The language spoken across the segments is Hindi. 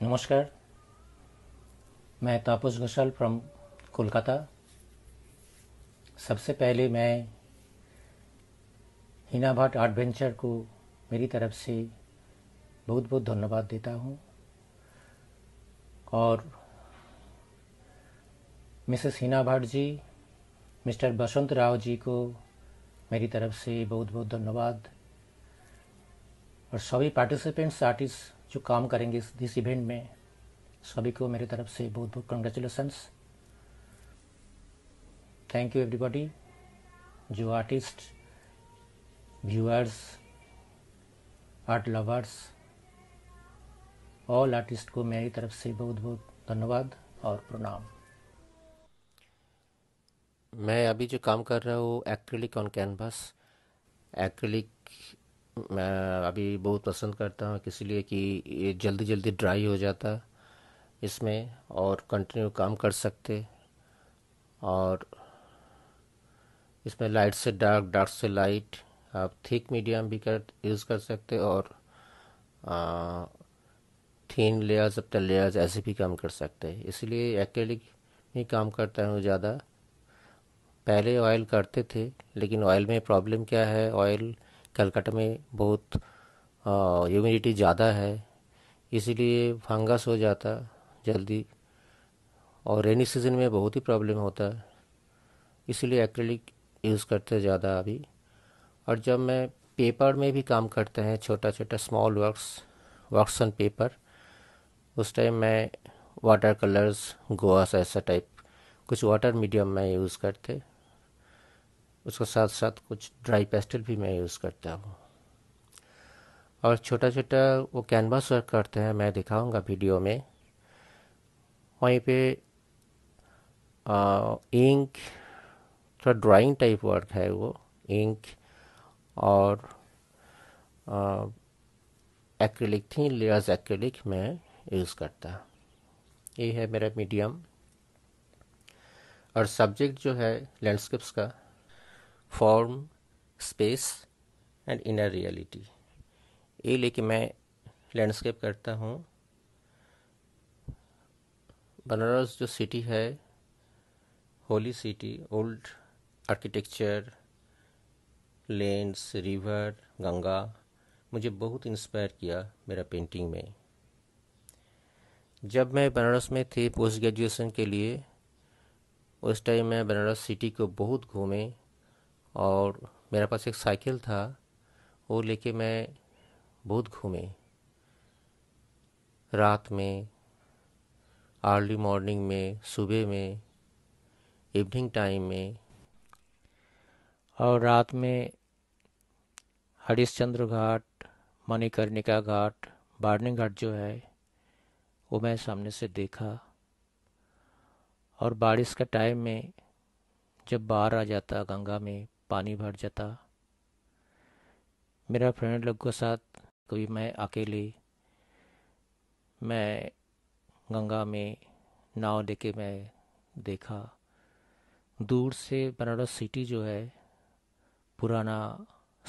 नमस्कार मैं तापस घोषाल फ्रॉम कोलकाता सबसे पहले मैं हिना भट्ट एडवेंचर को मेरी तरफ से बहुत बहुत धन्यवाद देता हूँ और मिसेस हिना भट्ट जी मिस्टर बसंत राव जी को मेरी तरफ से बहुत बहुत धन्यवाद और सभी पार्टिसिपेंट्स आर्टिस्ट जो काम करेंगे इस दिस इवेंट में सभी को मेरी तरफ से बहुत बहुत कंग्रेचुलेसन्स थैंक यू एवरीबॉडी जो artist viewers art lovers all artist को मेरी तरफ से बहुत बहुत धन्यवाद और प्रणाम मैं अभी जो काम कर रहा हूँ एक्रेलिक ऑन कैनवास एक्रेलिक मैं अभी बहुत पसंद करता हूँ इसलिए कि ये जल्दी जल्दी ड्राई हो जाता इसमें और कंटिन्यू काम कर सकते और इसमें लाइट से डार्क डार्क से लाइट आप थिक मीडियम भी कर यूज़ कर सकते और थीन लेयर्स अपने लेयर्स ऐसे भी काम कर सकते हैं इसलिए एक्रेलिक ही काम करता हूँ ज़्यादा पहले ऑयल करते थे लेकिन ऑयल में प्रॉब्लम क्या है ऑयल कलकत्ता में बहुत ह्यूमिडिटी ज़्यादा है इसीलिए फंगस हो जाता जल्दी और रेनी सीज़न में बहुत ही प्रॉब्लम होता है इसलिए एक्रेलिक यूज़ करते ज़्यादा अभी और जब मैं पेपर में भी काम करते हैं छोटा छोटा small works works on paper उस टाइम मैं वाटर कलर्स गोवास ऐसा टाइप कुछ वाटर मीडियम में यूज़ करते उसके साथ साथ कुछ ड्राई पेस्टल भी मैं यूज़ करता हूँ और छोटा छोटा वो कैनवास वर्क करते हैं मैं दिखाऊंगा वीडियो में वहीं पे आ, इंक थोड़ा तो ड्राइंग टाइप वर्क है वो इंक और एक्रिलिक थी लेयर्स एक्रिलिक मैं यूज़ करता ये है मेरा मीडियम और सब्जेक्ट जो है लैंडस्केप्स का form space and inner reality ये लेके मैं लैंडस्केप करता हूँ बनारस जो सिटी है holy city old architecture lens river Ganga मुझे बहुत इंस्पायर किया मेरा पेंटिंग में जब मैं बनारस में थे पोस्ट ग्रेजुएशन के लिए उस टाइम मैं बनारस सिटी को बहुत घूमे और मेरे पास एक साइकिल था वो लेके मैं बहुत घूमे रात में अर्ली मॉर्निंग में सुबह में इवनिंग टाइम में और रात में हरिश्चंद्र घाट मणिकर्णिका घाट बारनी घाट जो है वो मैं सामने से देखा और बारिश का टाइम में जब बाढ़ आ जाता गंगा में पानी भर जाता मेरा फ्रेंड लोग के साथ कभी मैं अकेले मैं गंगा में नाव लेके मैं देखा दूर से बनारस सिटी जो है पुराना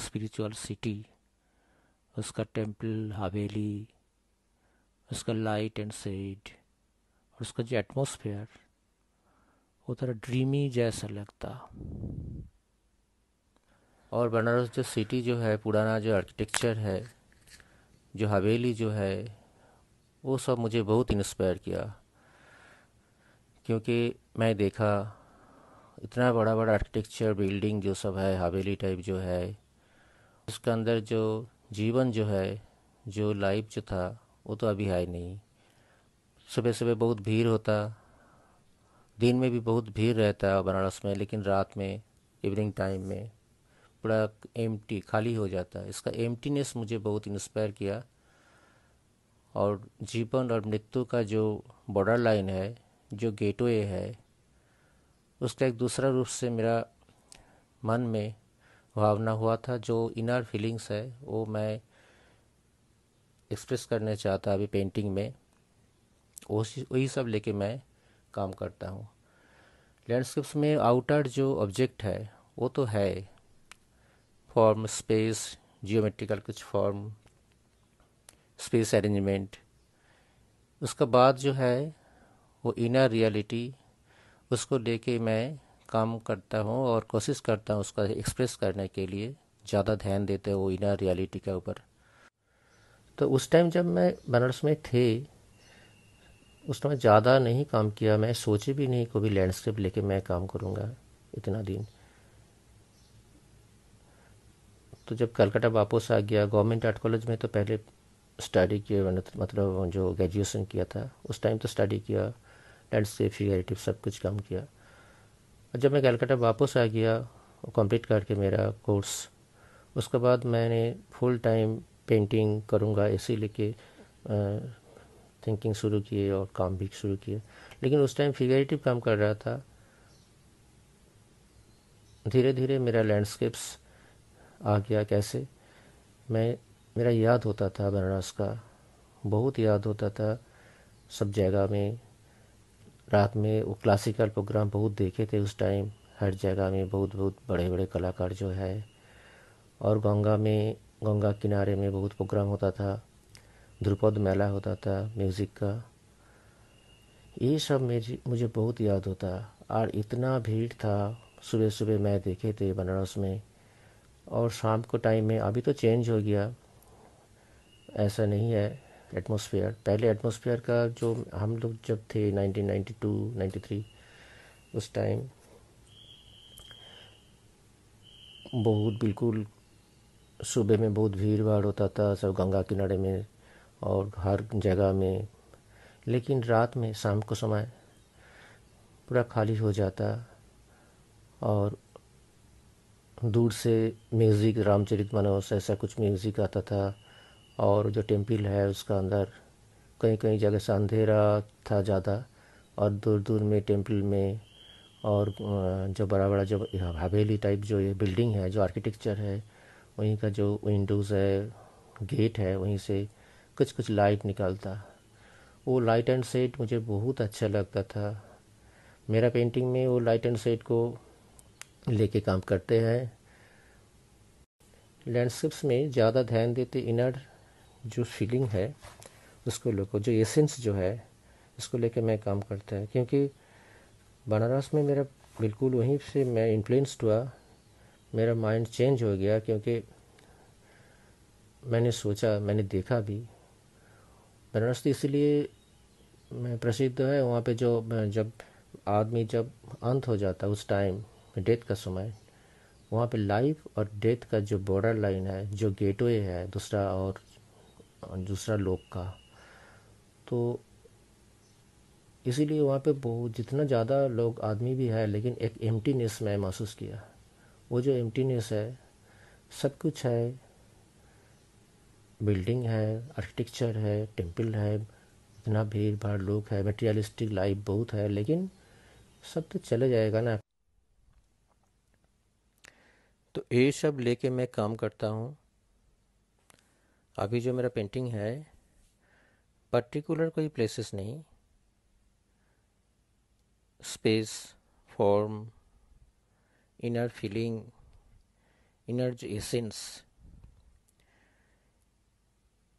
स्पिरिचुअल सिटी उसका टेम्पल हवेली उसका लाइट एंड सेड और उसका जो एटमोसफेयर वो थोड़ा ड्रीमी जैसा लगता और बनारस जो सिटी जो है पुराना जो आर्किटेक्चर है जो हवेली जो है वो सब मुझे बहुत इंस्पायर किया क्योंकि मैं देखा इतना बड़ा बड़ा आर्किटेक्चर बिल्डिंग जो सब है हवेली टाइप जो है उसके अंदर जो जीवन जो है जो लाइफ जो था वो तो अभी है नहीं सुबह सुबह बहुत भीड़ होता दिन में भी बहुत भीड़ रहता है बनारस में लेकिन रात में इवनिंग टाइम में टुकड़ा एम खाली हो जाता है इसका एम्टीनेस मुझे बहुत इंस्पायर किया और जीवन और मृत्यु का जो बॉर्डर लाइन है जो गेटवे है उसका एक दूसरा रूप से मेरा मन में भावना हुआ था जो इनर फीलिंग्स है वो मैं एक्सप्रेस करना चाहता अभी पेंटिंग में वही सब लेके मैं काम करता हूँ लैंडस्केप्स में आउटर जो ऑब्जेक्ट है वो तो है फॉर्म स्पेस जियोमेट्रिकल कुछ फॉर्म स्पेस अरेंजमेंट उसका बाद जो है वो इनर रियलिटी उसको लेके मैं काम करता हूँ और कोशिश करता हूँ उसका एक्सप्रेस करने के लिए ज़्यादा ध्यान देते हैं वो इनर रियलिटी के ऊपर तो उस टाइम जब मैं बनारस में थे उस टाइम ज़्यादा नहीं काम किया मैं सोचे भी नहीं कभी लैंडस्केप लेके मैं काम करूँगा इतना दिन तो जब कलकत्ता वापस आ गया गवर्नमेंट आर्ट कॉलेज में तो पहले स्टडी किया तो, मतलब जो ग्रेजुएशन किया था उस टाइम तो स्टडी किया लैंडस्केप फिगरेटिव सब कुछ काम किया और जब मैं कलकत्ता वापस आ गया कंप्लीट करके मेरा कोर्स उसके बाद मैंने फुल टाइम पेंटिंग करूँगा ऐसे लेके थिंकिंग शुरू किए और काम भी शुरू किए लेकिन उस टाइम फिगरेटिव काम कर रहा था धीरे धीरे मेरा लैंडस्केप्स आ गया कैसे मैं मेरा याद होता था बनारस का बहुत याद होता था सब जगह में रात में वो क्लासिकल प्रोग्राम बहुत देखे थे उस टाइम हर जगह में बहुत बहुत बड़े बड़े कलाकार जो है और गंगा में गंगा किनारे में बहुत प्रोग्राम होता था ध्रुपद मेला होता था म्यूज़िक का ये सब मेरी मुझे बहुत याद होता और इतना भीड़ था सुबह सुबह मैं देखे थे बनारस में और शाम को टाइम में अभी तो चेंज हो गया ऐसा नहीं है एटमॉस्फेयर पहले एटमॉस्फेयर का जो हम लोग जब थे 1992 93 उस टाइम बहुत बिल्कुल सुबह में बहुत भीड़ भाड़ होता था सब गंगा किनारे में और हर जगह में लेकिन रात में शाम को समय पूरा खाली हो जाता और दूर से म्यूज़िक रामचरित मानस ऐसा कुछ म्यूज़िक आता था और जो टेम्पल है उसका अंदर कहीं कहीं जगह से अंधेरा था ज़्यादा और दूर दूर में टेम्पल में और जो बड़ा बड़ा जो हवेली टाइप जो ये बिल्डिंग है जो आर्किटेक्चर है वहीं का जो विंडोज़ है गेट है वहीं से कुछ कुछ लाइट निकालता वो लाइट एंड सेट मुझे बहुत अच्छा लगता था मेरा पेंटिंग में वो लाइट एंड सेट को लेके काम करते हैं लैंडस्केप्स में ज़्यादा ध्यान देते इनर जो फीलिंग है उसको लेकर जो एसेंस जो है उसको लेके मैं काम करता है क्योंकि बनारस में मेरा बिल्कुल वहीं से मैं इन्फ्लुएंस्ड हुआ मेरा माइंड चेंज हो गया क्योंकि मैंने सोचा मैंने देखा भी बनारस तो इसलिए मैं प्रसिद्ध है वहाँ पे जो जब आदमी जब अंत हो जाता उस टाइम डेथ का समय वहाँ पे लाइफ और डेथ का जो बॉर्डर लाइन है जो गेटवे है दूसरा और दूसरा लोक का तो इसीलिए वहाँ पे बहुत जितना ज़्यादा लोग आदमी भी है लेकिन एक एम्टीनेस मैं महसूस किया वो जो एम्टीनेस है सब कुछ है बिल्डिंग है आर्किटेक्चर है टेम्पल है इतना भीड़ भाड़ लोग है मटेरियलिस्टिक लाइफ बहुत है लेकिन सब तो चले जाएगा ना ये सब लेके मैं काम करता हूँ अभी जो मेरा पेंटिंग है पर्टिकुलर कोई प्लेसेस नहीं space form inner feeling inner essence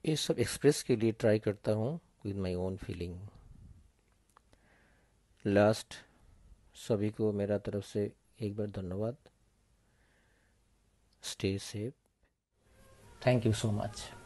ये सब एक्सप्रेस के लिए ट्राई करता हूँ with my own feeling last सभी को मेरा तरफ से एक बार धन्यवाद stay safe thank you so much